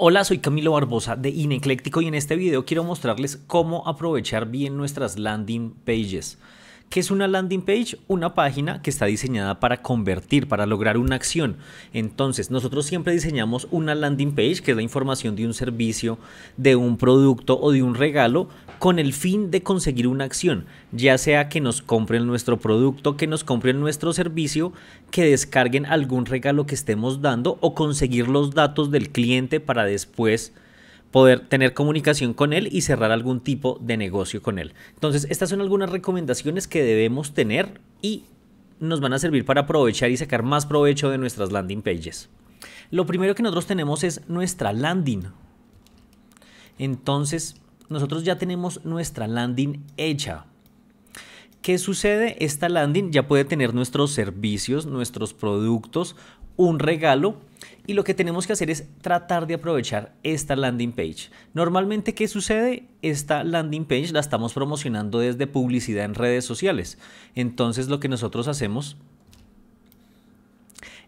Hola, soy Camilo Barbosa de Inecléctico y en este video quiero mostrarles cómo aprovechar bien nuestras landing pages. ¿Qué es una landing page? Una página que está diseñada para convertir, para lograr una acción. Entonces, nosotros siempre diseñamos una landing page, que es la información de un servicio, de un producto o de un regalo, con el fin de conseguir una acción, ya sea que nos compren nuestro producto, que nos compren nuestro servicio, que descarguen algún regalo que estemos dando o conseguir los datos del cliente para después poder tener comunicación con él y cerrar algún tipo de negocio con él. Entonces, estas son algunas recomendaciones que debemos tener y nos van a servir para aprovechar y sacar más provecho de nuestras landing pages. Lo primero que nosotros tenemos es nuestra landing. Entonces, nosotros ya tenemos nuestra landing hecha. ¿Qué sucede? Esta landing ya puede tener nuestros servicios, nuestros productos, un regalo y lo que tenemos que hacer es tratar de aprovechar esta landing page. Normalmente, ¿qué sucede? Esta landing page la estamos promocionando desde publicidad en redes sociales. Entonces, lo que nosotros hacemos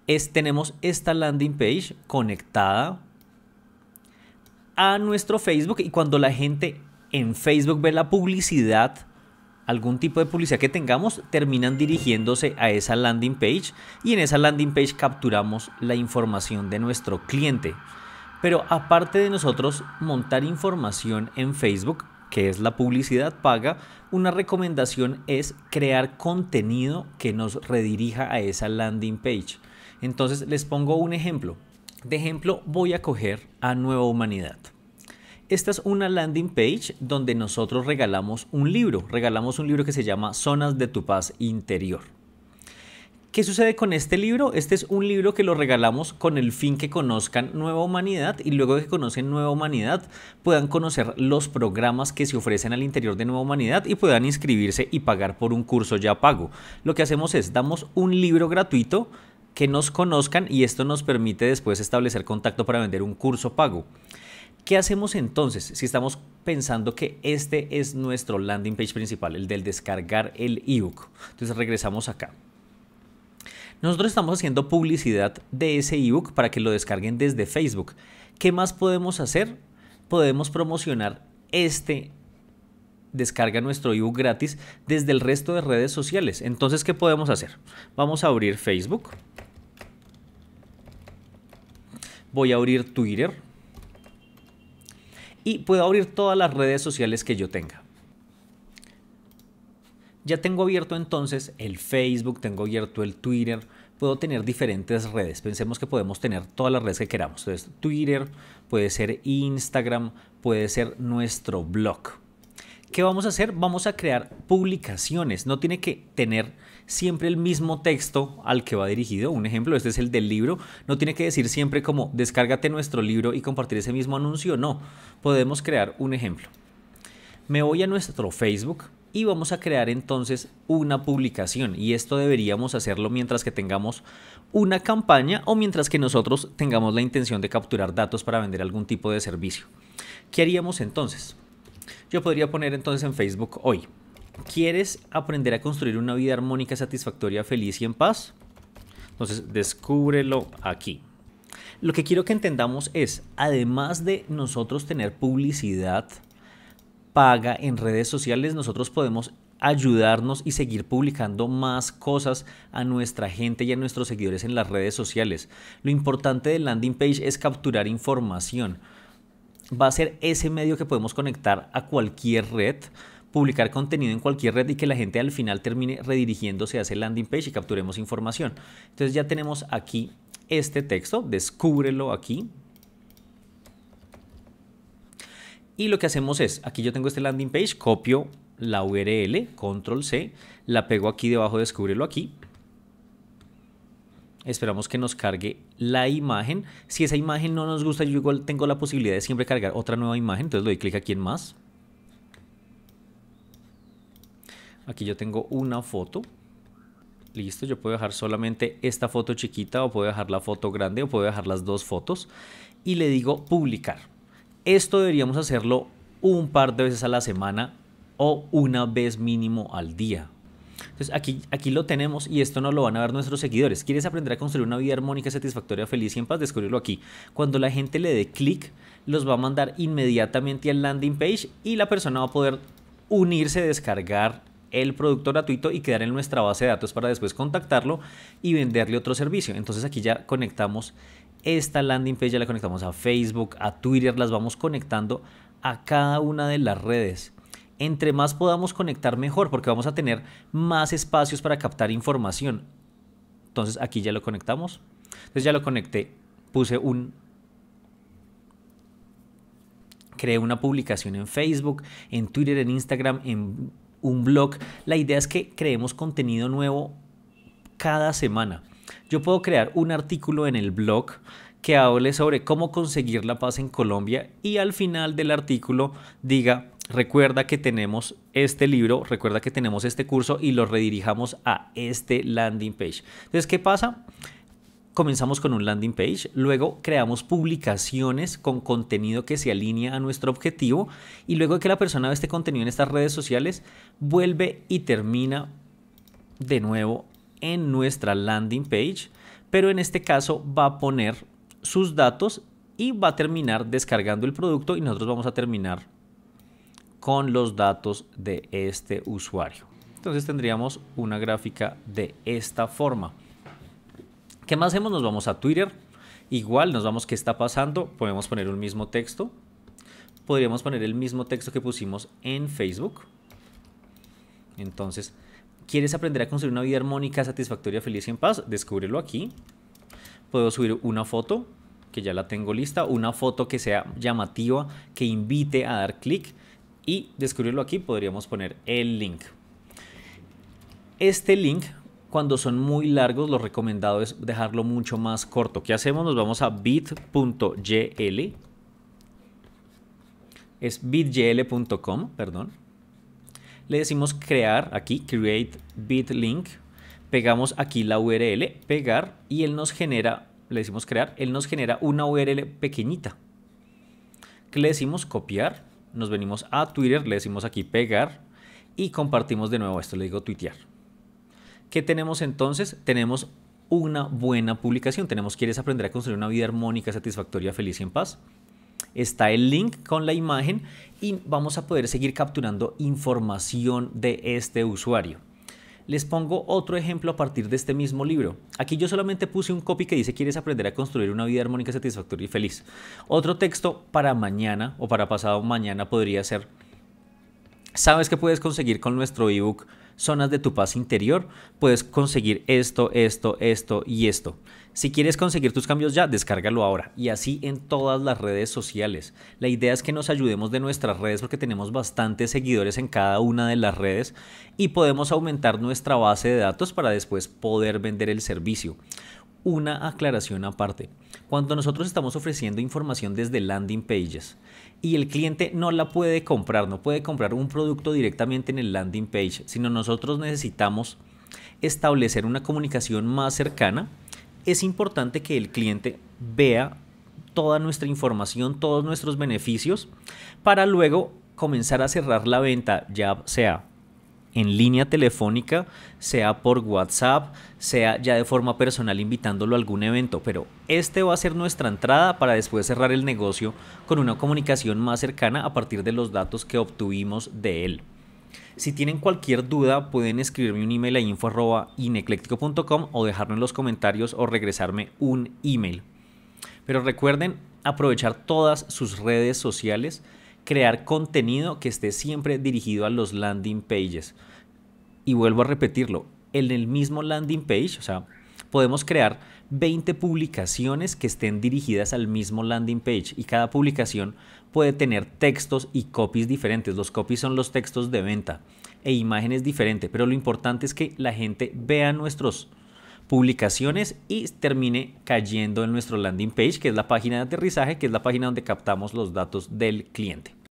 es tenemos esta landing page conectada a nuestro Facebook y cuando la gente en Facebook ve la publicidad, algún tipo de publicidad que tengamos, terminan dirigiéndose a esa landing page y en esa landing page capturamos la información de nuestro cliente. Pero aparte de nosotros montar información en Facebook, que es la publicidad paga, una recomendación es crear contenido que nos redirija a esa landing page. Entonces les pongo un ejemplo. De ejemplo, voy a coger a Nueva Humanidad. Esta es una landing page donde nosotros regalamos un libro. Regalamos un libro que se llama Zonas de tu paz interior. ¿Qué sucede con este libro? Este es un libro que lo regalamos con el fin que conozcan Nueva Humanidad y luego que conocen Nueva Humanidad puedan conocer los programas que se ofrecen al interior de Nueva Humanidad y puedan inscribirse y pagar por un curso ya pago. Lo que hacemos es damos un libro gratuito que nos conozcan y esto nos permite después establecer contacto para vender un curso pago. ¿Qué hacemos entonces si estamos pensando que este es nuestro landing page principal, el del descargar el ebook? Entonces regresamos acá. Nosotros estamos haciendo publicidad de ese ebook para que lo descarguen desde Facebook. ¿Qué más podemos hacer? Podemos promocionar este descarga nuestro ebook gratis desde el resto de redes sociales. Entonces, ¿qué podemos hacer? Vamos a abrir Facebook. Voy a abrir Twitter. Y puedo abrir todas las redes sociales que yo tenga. Ya tengo abierto entonces el Facebook, tengo abierto el Twitter, puedo tener diferentes redes. Pensemos que podemos tener todas las redes que queramos. Entonces, Twitter, puede ser Instagram, puede ser nuestro blog. ¿Qué vamos a hacer? Vamos a crear publicaciones. No tiene que tener siempre el mismo texto al que va dirigido. Un ejemplo, este es el del libro. No tiene que decir siempre como descárgate nuestro libro y compartir ese mismo anuncio. No, podemos crear un ejemplo. Me voy a nuestro Facebook y vamos a crear entonces una publicación y esto deberíamos hacerlo mientras que tengamos una campaña o mientras que nosotros tengamos la intención de capturar datos para vender algún tipo de servicio. ¿Qué haríamos entonces? yo podría poner entonces en Facebook hoy. ¿Quieres aprender a construir una vida armónica, satisfactoria, feliz y en paz? Entonces, descúbrelo aquí. Lo que quiero que entendamos es, además de nosotros tener publicidad paga en redes sociales, nosotros podemos ayudarnos y seguir publicando más cosas a nuestra gente y a nuestros seguidores en las redes sociales. Lo importante del landing page es capturar información va a ser ese medio que podemos conectar a cualquier red publicar contenido en cualquier red y que la gente al final termine redirigiéndose a ese landing page y capturemos información. Entonces ya tenemos aquí este texto, descúbrelo aquí, Y lo que hacemos es, aquí yo tengo este landing page, copio la URL, control C, la pego aquí debajo, descúbrelo aquí. Esperamos que nos cargue la imagen. Si esa imagen no nos gusta, yo tengo la posibilidad de siempre cargar otra nueva imagen. Entonces le doy clic aquí en más. Aquí yo tengo una foto. Listo, yo puedo dejar solamente esta foto chiquita o puedo dejar la foto grande o puedo dejar las dos fotos. Y le digo publicar. Esto deberíamos hacerlo un par de veces a la semana o una vez mínimo al día. Entonces aquí, aquí lo tenemos y esto no lo van a ver nuestros seguidores. ¿Quieres aprender a construir una vida armónica, satisfactoria, feliz y en paz? Descubrirlo aquí. Cuando la gente le dé clic, los va a mandar inmediatamente al landing page y la persona va a poder unirse, descargar el producto gratuito y quedar en nuestra base de datos para después contactarlo y venderle otro servicio. Entonces aquí ya conectamos esta landing page, ya la conectamos a Facebook, a Twitter, las vamos conectando a cada una de las redes entre más podamos conectar mejor, porque vamos a tener más espacios para captar información. Entonces aquí ya lo conectamos. Entonces ya lo conecté, puse un... Creé una publicación en Facebook, en Twitter, en Instagram, en un blog. La idea es que creemos contenido nuevo cada semana. Yo puedo crear un artículo en el blog que hable sobre cómo conseguir la paz en Colombia y al final del artículo diga recuerda que tenemos este libro, recuerda que tenemos este curso y lo redirijamos a este landing page. Entonces, ¿qué pasa? comenzamos con un landing page, luego creamos publicaciones con contenido que se alinea a nuestro objetivo y luego que la persona ve este contenido en estas redes sociales, vuelve y termina de nuevo en nuestra landing page, pero en este caso va a poner sus datos y va a terminar descargando el producto y nosotros vamos a terminar con los datos de este usuario. Entonces tendríamos una gráfica de esta forma. ¿Qué más hacemos? Nos vamos a Twitter. Igual nos vamos qué está pasando. Podemos poner un mismo texto. Podríamos poner el mismo texto que pusimos en Facebook. Entonces, ¿quieres aprender a construir una vida armónica, satisfactoria, feliz y en paz? Descúbrelo aquí. Puedo subir una foto que ya la tengo lista, una foto que sea llamativa, que invite a dar clic y descubrirlo aquí podríamos poner el link. Este link, cuando son muy largos, lo recomendado es dejarlo mucho más corto. ¿Qué hacemos? Nos vamos a bit.gl Es bitgl.com perdón. Le decimos crear aquí, create link. Pegamos aquí la URL, pegar, y él nos genera, le decimos crear, él nos genera una URL pequeñita. le decimos? Copiar nos venimos a Twitter, le decimos aquí pegar y compartimos de nuevo esto, le digo tuitear. ¿Qué tenemos entonces? Tenemos una buena publicación. Tenemos Quieres aprender a construir una vida armónica, satisfactoria, feliz y en paz. Está el link con la imagen y vamos a poder seguir capturando información de este usuario. Les pongo otro ejemplo a partir de este mismo libro. Aquí yo solamente puse un copy que dice quieres aprender a construir una vida armónica, satisfactoria y feliz. Otro texto para mañana o para pasado mañana podría ser, ¿sabes qué puedes conseguir con nuestro ebook? zonas de tu paz interior, puedes conseguir esto, esto, esto y esto. Si quieres conseguir tus cambios ya, descárgalo ahora y así en todas las redes sociales. La idea es que nos ayudemos de nuestras redes porque tenemos bastantes seguidores en cada una de las redes y podemos aumentar nuestra base de datos para después poder vender el servicio una aclaración aparte. Cuando nosotros estamos ofreciendo información desde landing pages y el cliente no la puede comprar, no puede comprar un producto directamente en el landing page, sino nosotros necesitamos establecer una comunicación más cercana, es importante que el cliente vea toda nuestra información, todos nuestros beneficios, para luego comenzar a cerrar la venta, ya sea en línea telefónica, sea por WhatsApp, sea ya de forma personal invitándolo a algún evento, pero este va a ser nuestra entrada para después cerrar el negocio con una comunicación más cercana a partir de los datos que obtuvimos de él. Si tienen cualquier duda, pueden escribirme un email a info.inecléctico.com o dejarme en los comentarios o regresarme un email. Pero recuerden aprovechar todas sus redes sociales crear contenido que esté siempre dirigido a los landing pages. Y vuelvo a repetirlo, en el mismo landing page, o sea, podemos crear 20 publicaciones que estén dirigidas al mismo landing page y cada publicación puede tener textos y copies diferentes. Los copies son los textos de venta e imágenes diferentes, pero lo importante es que la gente vea nuestras publicaciones y termine cayendo en nuestro landing page, que es la página de aterrizaje, que es la página donde captamos los datos del cliente.